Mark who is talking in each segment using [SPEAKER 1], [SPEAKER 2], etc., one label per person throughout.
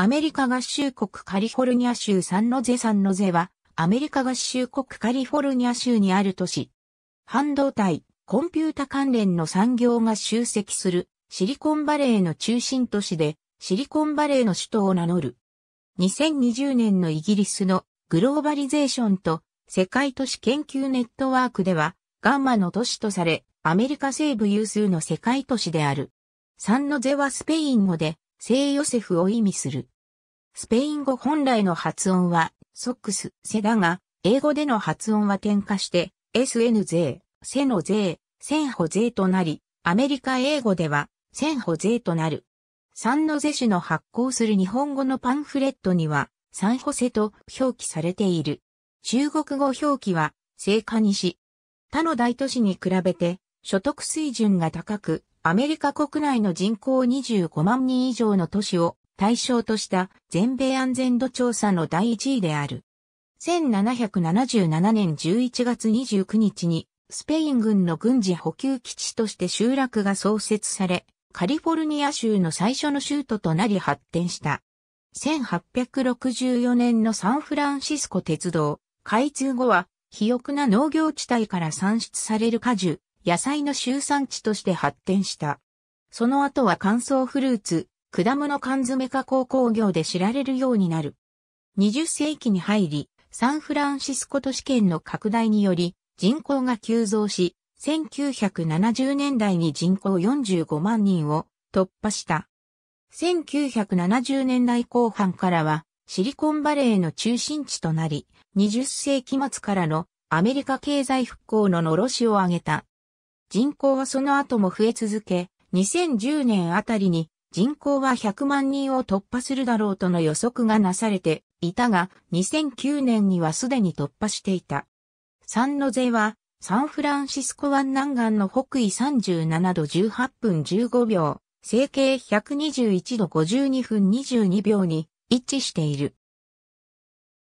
[SPEAKER 1] アメリカ合衆国カリフォルニア州サンノゼサンノゼは、アメリカ合衆国カリフォルニア州にある都市。半導体、コンピュータ関連の産業が集積するシリコンバレーの中心都市で、シリコンバレーの首都を名乗る。2020年のイギリスのグローバリゼーションと世界都市研究ネットワークでは、ガンマの都市とされ、アメリカ西部有数の世界都市である。サンノゼはスペイン語で、聖ヨセフを意味する。スペイン語本来の発音は、ソックス、セだが、英語での発音は転化して、SN 税、セの税、センホ税となり、アメリカ英語では、センホ税となる。サンノゼ市の発行する日本語のパンフレットには、サンホセと表記されている。中国語表記は、聖火し、他の大都市に比べて、所得水準が高く、アメリカ国内の人口25万人以上の都市を対象とした全米安全度調査の第一位である。1777年11月29日にスペイン軍の軍事補給基地として集落が創設され、カリフォルニア州の最初の州都となり発展した。1864年のサンフランシスコ鉄道、開通後は、肥沃な農業地帯から産出される果樹、野菜の集産地として発展した。その後は乾燥フルーツ、果物缶詰加工工業で知られるようになる。20世紀に入り、サンフランシスコ都市圏の拡大により人口が急増し、1970年代に人口45万人を突破した。1970年代後半からはシリコンバレーの中心地となり、20世紀末からのアメリカ経済復興の呪しを上げた人口はその後も増え続け、2010年あたりに人口は100万人を突破するだろうとの予測がなされていたが、2009年にはすでに突破していた。サンノゼは、サンフランシスコ湾南岸の北緯37度18分15秒、整形121度52分22秒に位置している。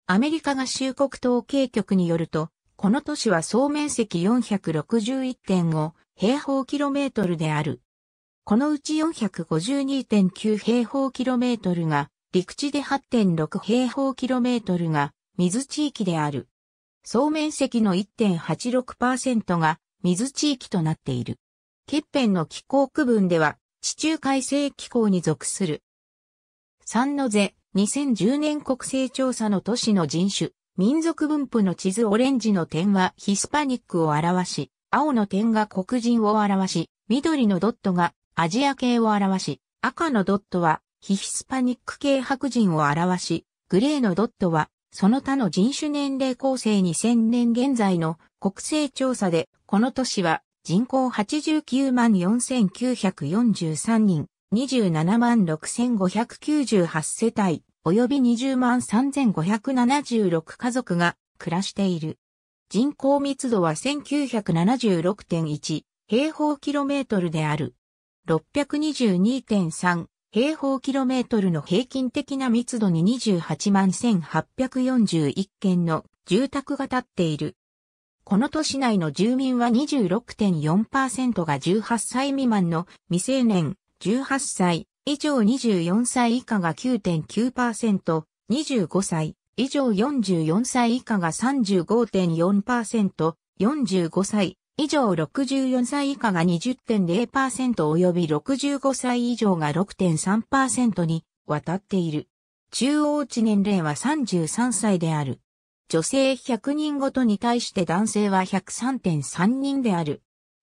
[SPEAKER 1] アメリカ合衆国統計局によると、この都市は総面積461.5平方キロメートルである。このうち452.9平方キロメートルが陸地で8.6平方キロメートルが水地域である。総面積の1.86%が水地域となっている。欠片の気候区分では地中海性気候に属する。三の瀬、2010年国勢調査の都市の人種、民族分布の地図オレンジの点はヒスパニックを表し、青の点が黒人を表し、緑のドットがアジア系を表し、赤のドットは非ヒスパニック系白人を表し、グレーのドットはその他の人種年齢構成2000年現在の国勢調査で、この都市は人口89万4943人、27万6598世帯、及び20万3576家族が暮らしている。人口密度は1976.1平方キロメートルである。622.3平方キロメートルの平均的な密度に28万1841件の住宅が建っている。この都市内の住民は26.4%が18歳未満の未成年、18歳、以上24歳以下が9.9%、25歳以上44歳以下が35.4%、45歳以上64歳以下が20.0%及び65歳以上が6.3%に渡っている。中央値年齢は33歳である。女性100人ごとに対して男性は103.3人である。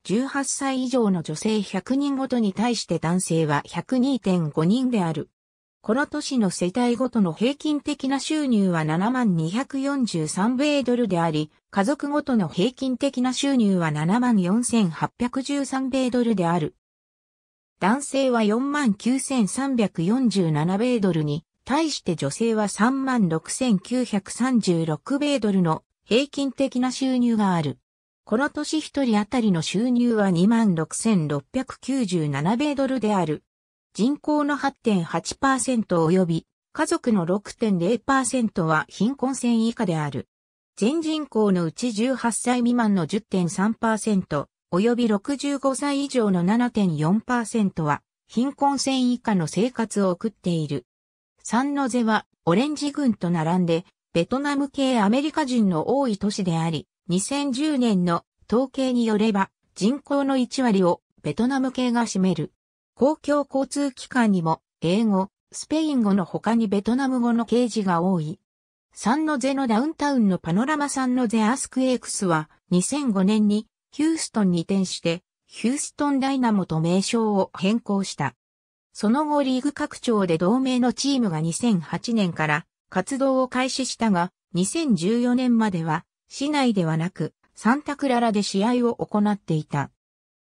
[SPEAKER 1] 18歳以上の女性100人ごとに対して男性は102.5人である。この年の世帯ごとの平均的な収入は7243米ドルであり、家族ごとの平均的な収入は74813米ドルである。男性は49347米ドルに、対して女性は36936米ドルの平均的な収入がある。この年一人当たりの収入は26,697米ドルである。人口の8.8%及び家族の6.0%は貧困線以下である。全人口のうち18歳未満の10.3%及び65歳以上の7.4%は貧困線以下の生活を送っている。サンノゼはオレンジ軍と並んでベトナム系アメリカ人の多い都市であり、2010年の統計によれば人口の1割をベトナム系が占める。公共交通機関にも英語、スペイン語の他にベトナム語の掲示が多い。サンノゼのダウンタウンのパノラマサンノゼアスクエークスは2005年にヒューストンに移転してヒューストンダイナモと名称を変更した。その後リーグ拡張で同盟のチームが2008年から活動を開始したが2014年までは市内ではなく、サンタクララで試合を行っていた。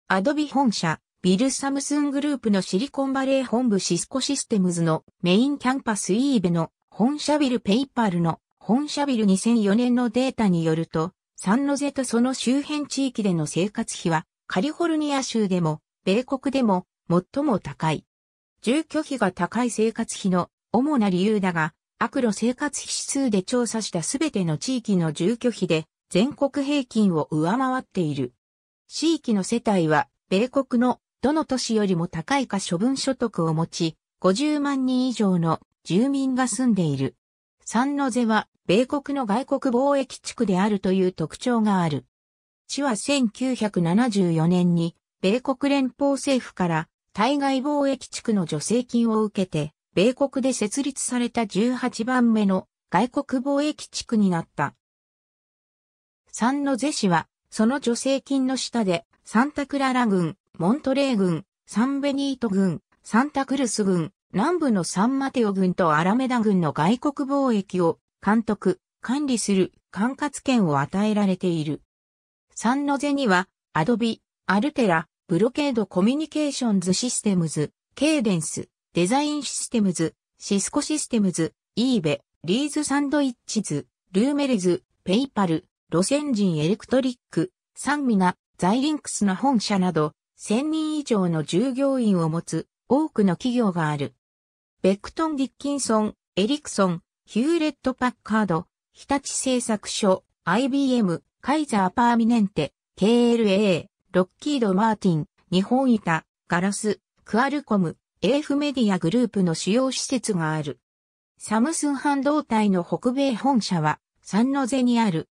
[SPEAKER 1] アドビ本社、ビル・サムスングループのシリコンバレー本部シスコシステムズのメインキャンパスイーベの本社ビルペイパルの本社ビル2004年のデータによると、サンノゼとその周辺地域での生活費はカリフォルニア州でも、米国でも最も高い。住居費が高い生活費の主な理由だが、アクロ生活費指数で調査したすべての地域の住居費で全国平均を上回っている。地域の世帯は、米国のどの都市よりも高いか処分所得を持ち、50万人以上の住民が住んでいる。サンノゼは、米国の外国貿易地区であるという特徴がある。地は1974年に、米国連邦政府から対外貿易地区の助成金を受けて、米国で設立された18番目の外国貿易地区になった。サンノゼ市は、その助成金の下で、サンタクララ郡、モントレー郡、サンベニート郡、サンタクルス郡、南部のサンマテオ郡とアラメダ郡の外国貿易を監督、管理する管轄権を与えられている。サンノゼには、アドビ、アルテラ、ブロケードコミュニケーションズシステムズ、ケーデンス、デザインシステムズ、シスコシステムズ、イーベ、リーズサンドイッチズ、ルーメルズ、ペイパル、路線人エレクトリック、サンミナ、ザイリンクスの本社など、1000人以上の従業員を持つ多くの企業がある。ベクトン・ディッキンソン、エリクソン、ヒューレット・パッカード、日立製作所、IBM、カイザー・パーミネンテ、KLA、ロッキード・マーティン、日本板、ガラス、クアルコム、AF メディアグループの主要施設がある。サムスン半導体の北米本社は、サンノゼにある。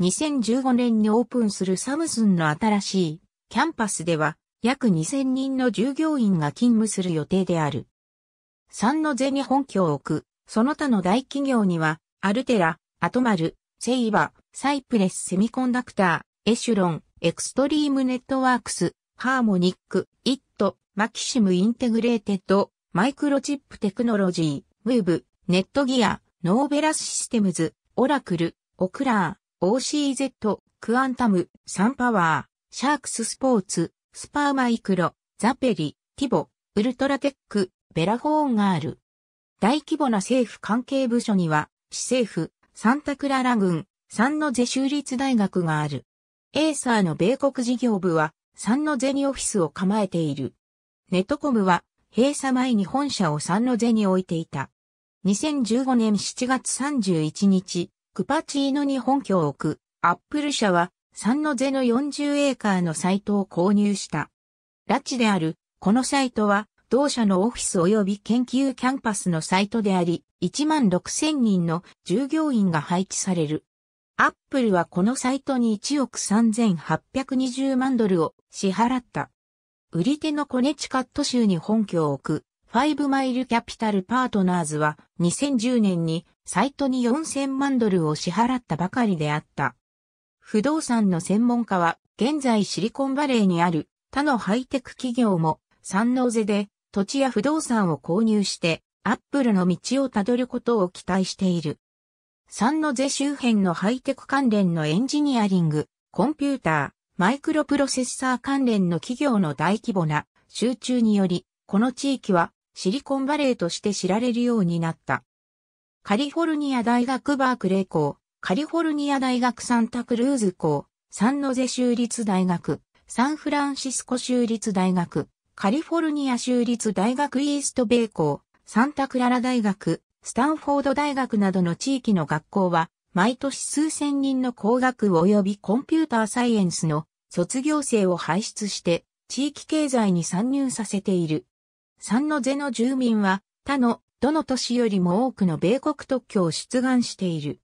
[SPEAKER 1] 2015年にオープンするサムスンの新しいキャンパスでは、約2000人の従業員が勤務する予定である。サンノゼに本拠を置く、その他の大企業には、アルテラ、アトマル、セイバ、サイプレスセミコンダクター、エシュロン、エクストリームネットワークス、ハーモニック、イット、マキシムインテグレーテッド、マイクロチップテクノロジー、ムーブ、ネットギア、ノーベラスシステムズ、オラクル、オクラー、OCZ、クアンタム、サンパワー、シャークススポーツ、スパーマイクロ、ザペリ、ティボ、ウルトラテック、ベラフォーンガール。大規模な政府関係部署には、市政府、サンタクララ軍、サンノゼ州立大学がある。エーサーの米国事業部は、サンノゼにオフィスを構えている。ネットコムは閉鎖前に本社を三のノに置いていた。2015年7月31日、クパチーノに本拠を置くアップル社は三のノの40エーカーのサイトを購入した。拉致であるこのサイトは同社のオフィス及び研究キャンパスのサイトであり、1万6000人の従業員が配置される。アップルはこのサイトに1億3820万ドルを支払った。売り手のコネチカット州に本拠を置く、ファイブマイルキャピタルパートナーズは2010年にサイトに4000万ドルを支払ったばかりであった。不動産の専門家は現在シリコンバレーにある他のハイテク企業もサンノーゼで土地や不動産を購入してアップルの道をたどることを期待している。サンノゼ周辺のハイテク関連のエンジニアリング、コンピューター、マイクロプロセッサー関連の企業の大規模な集中により、この地域はシリコンバレーとして知られるようになった。カリフォルニア大学バークレー校、カリフォルニア大学サンタクルーズ校、サンノゼ州立大学、サンフランシスコ州立大学、カリフォルニア州立大学イーストベイ校、サンタクララ大学、スタンフォード大学などの地域の学校は、毎年数千人の工学及びコンピューターサイエンスの卒業生を輩出して地域経済に参入させている。三の瀬の住民は他のどの都市よりも多くの米国特許を出願している。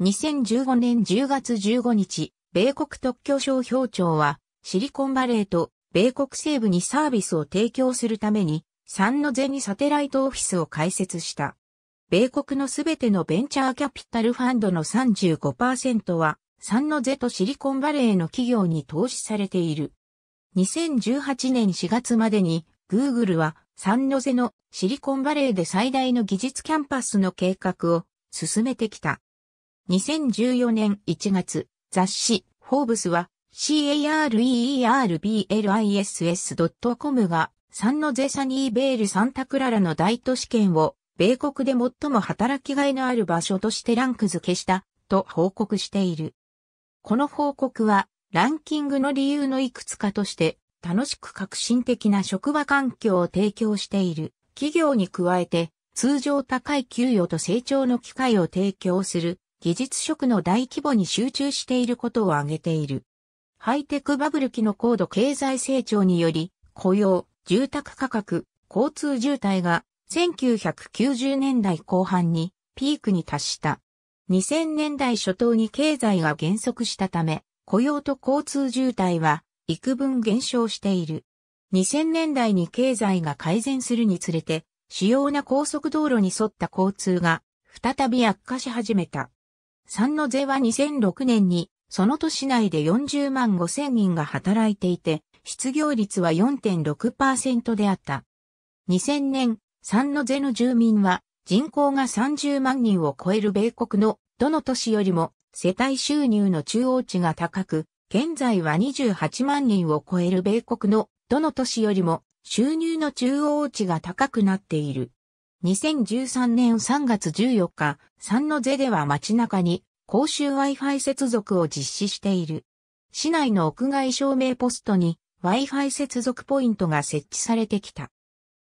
[SPEAKER 1] 2015年10月15日、米国特許商標庁はシリコンバレーと米国西部にサービスを提供するために三の瀬にサテライトオフィスを開設した。米国のすべてのベンチャーキャピタルファンドの35%はサンノゼとシリコンバレーの企業に投資されている。2018年4月までに Google はサンノゼのシリコンバレーで最大の技術キャンパスの計画を進めてきた。2014年1月、雑誌フォーブスは careerbliss.com がサンノゼサニーベールサンタクララの大都市圏を米国で最も働きがいのある場所としてランク付けしたと報告している。この報告はランキングの理由のいくつかとして楽しく革新的な職場環境を提供している企業に加えて通常高い給与と成長の機会を提供する技術職の大規模に集中していることを挙げている。ハイテクバブル期の高度経済成長により、雇用、住宅価格、交通渋滞が1990年代後半にピークに達した。2000年代初頭に経済が減速したため、雇用と交通渋滞は幾分減少している。2000年代に経済が改善するにつれて、主要な高速道路に沿った交通が再び悪化し始めた。三の税は2006年に、その都市内で40万5千人が働いていて、失業率は4.6%であった。2000年、三の税の住民は人口が30万人を超える米国のどの都市よりも世帯収入の中央値が高く、現在は28万人を超える米国のどの都市よりも収入の中央値が高くなっている。2013年3月14日、三の税では街中に公衆 Wi-Fi 接続を実施している。市内の屋外照明ポストに Wi-Fi 接続ポイントが設置されてきた。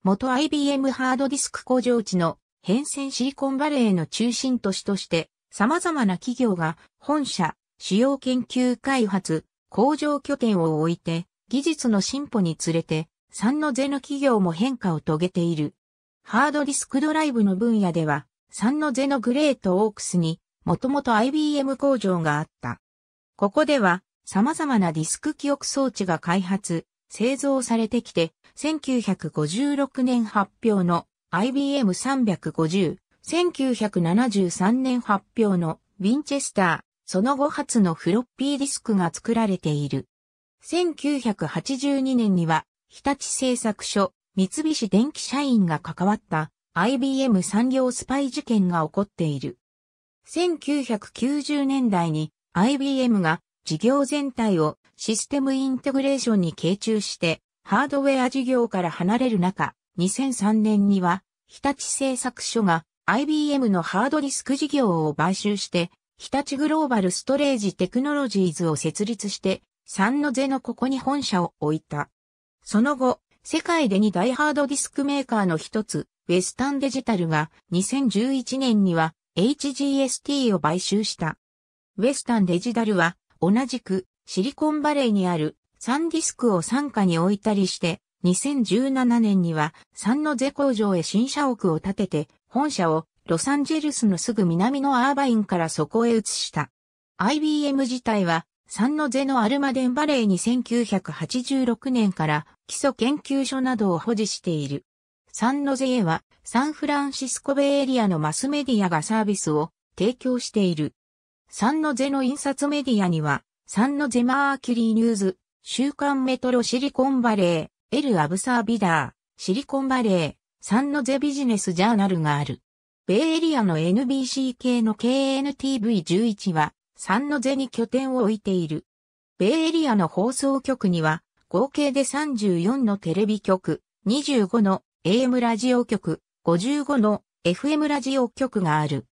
[SPEAKER 1] 元 IBM ハードディスク工場地の変遷シリコンバレーの中心都市として様々な企業が本社、主要研究開発、工場拠点を置いて技術の進歩につれて3のゼの企業も変化を遂げている。ハードディスクドライブの分野では3のゼのグレートオークスにもともと IBM 工場があった。ここでは様々なディスク記憶装置が開発、製造されてきて1956年発表の IBM350、1973年発表のウィンチェスター、その後初のフロッピーディスクが作られている。1982年には、日立製作所、三菱電機社員が関わった IBM 産業スパイ事件が起こっている。1990年代に IBM が事業全体をシステムインテグレーションに傾注してハードウェア事業から離れる中、2003年には、日立製作所が IBM のハードディスク事業を買収して、日立グローバルストレージテクノロジーズを設立して、三のゼのここに本社を置いた。その後、世界で2大ハードディスクメーカーの一つ、ウェスタンデジタルが2011年には HGST を買収した。ウェスタンデジタルは同じくシリコンバレーにあるサンディスクを参加に置いたりして2017年にはサンノゼ工場へ新社屋を建てて、本社をロサンゼルスのすぐ南のアーバインからそこへ移した。IBM 自体はサンノゼのアルマデンバレーに1986年から基礎研究所などを保持している。サンノゼへはサンフランシスコベイエリアのマスメディアがサービスを提供している。サンノゼの印刷メディアにはサンノゼマーキュリーニューズ、週刊メトロシリコンバレー、エル・アブサービダー、シリコンバレー、サンノゼビジネスジャーナルがある。ベイエリアの NBC 系の KNTV11 は、サンノゼに拠点を置いている。ベイエリアの放送局には、合計で34のテレビ局、25の AM ラジオ局、55の FM ラジオ局がある。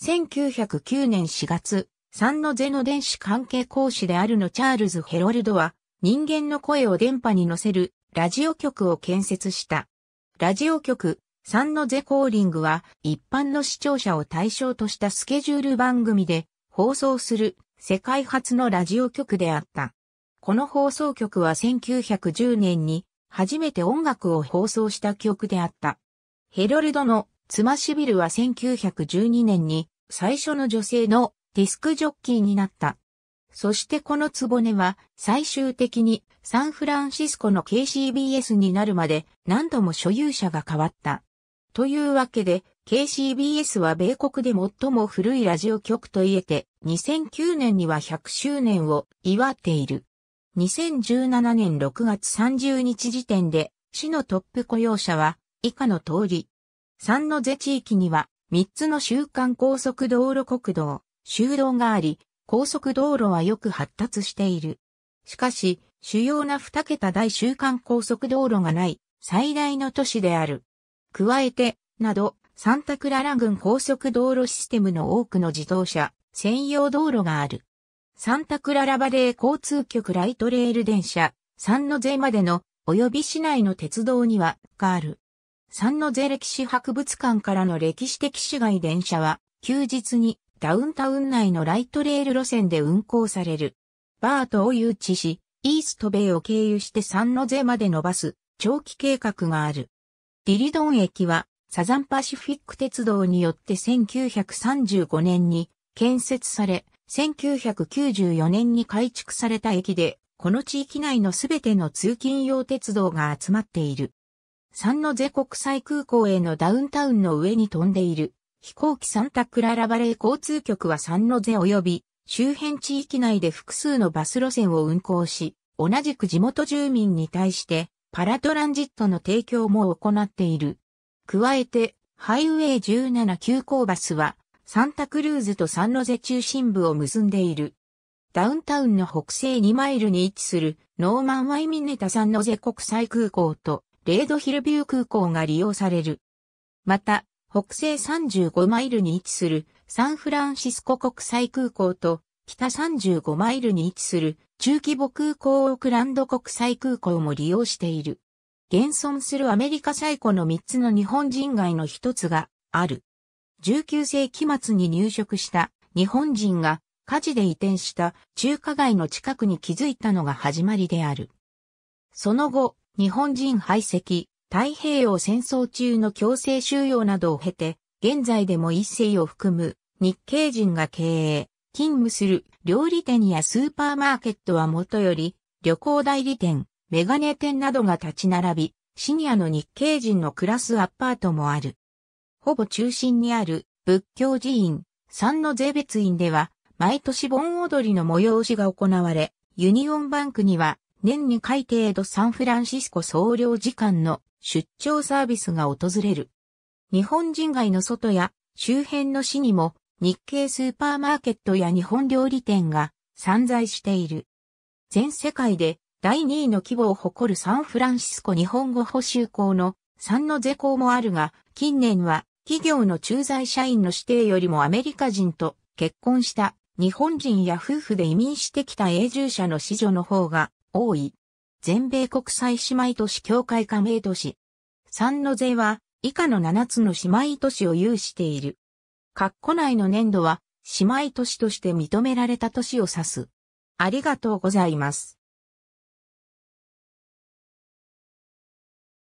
[SPEAKER 1] 1909年4月、サンノゼの電子関係講師であるのチャールズ・ヘロルドは、人間の声を電波に乗せるラジオ局を建設した。ラジオ局、サンノゼコーリングは一般の視聴者を対象としたスケジュール番組で放送する世界初のラジオ局であった。この放送局は1910年に初めて音楽を放送した曲であった。ヘロルドの妻シビルは1912年に最初の女性のディスクジョッキーになった。そしてこの根は最終的にサンフランシスコの KCBS になるまで何度も所有者が変わった。というわけで KCBS は米国で最も古いラジオ局といえて2009年には100周年を祝っている。2017年6月30日時点で市のトップ雇用者は以下の通り。三の瀬地域には3つの週間高速道路国道、修道があり、高速道路はよく発達している。しかし、主要な二桁大週間高速道路がない最大の都市である。加えて、など、サンタクララ郡高速道路システムの多くの自動車、専用道路がある。サンタクララバレー交通局ライトレール電車、サンノゼまでの、及び市内の鉄道には、がある。サンノゼ歴史博物館からの歴史的市街電車は、休日にダウンタウン内のライトレール路線で運行される。バートを誘致し、イーストベイを経由してサンノゼまで伸ばす長期計画がある。ディリドン駅はサザンパシフィック鉄道によって1935年に建設され、1994年に改築された駅で、この地域内のすべての通勤用鉄道が集まっている。サンノゼ国際空港へのダウンタウンの上に飛んでいる飛行機サンタクララバレー交通局はサンノゼ及び周辺地域内で複数のバス路線を運行し、同じく地元住民に対してパラトランジットの提供も行っている。加えて、ハイウェイ17急行バスはサンタクルーズとサンノゼ中心部を結んでいる。ダウンタウンの北西2マイルに位置するノーマン・ワイミネタサンノゼ国際空港とレードヒルビュー空港が利用される。また、北西35マイルに位置するサンフランシスコ国際空港と北35マイルに位置する中規模空港オークランド国際空港も利用している。現存するアメリカ最古の3つの日本人街の1つがある。19世紀末に入植した日本人が火事で移転した中華街の近くに築いたのが始まりである。その後、日本人排斥、太平洋戦争中の強制収容などを経て、現在でも一世を含む日系人が経営、勤務する料理店やスーパーマーケットはもとより、旅行代理店、メガネ店などが立ち並び、シニアの日系人の暮らすアパートもある。ほぼ中心にある仏教寺院、三の税別院では、毎年盆踊りの催しが行われ、ユニオンバンクには、年2回程度サンフランシスコ総領事館の出張サービスが訪れる。日本人街の外や周辺の市にも日系スーパーマーケットや日本料理店が散在している。全世界で第2位の規模を誇るサンフランシスコ日本語補修校の3の是校もあるが、近年は企業の駐在社員の指定よりもアメリカ人と結婚した日本人や夫婦で移民してきた永住者の子女の方が多い。全米国際姉妹都市協会加盟都市。サンノゼは以下の7つの姉妹都市を有している。括弧内の年度は姉妹都市として認められた都市を指す。ありがとうございます。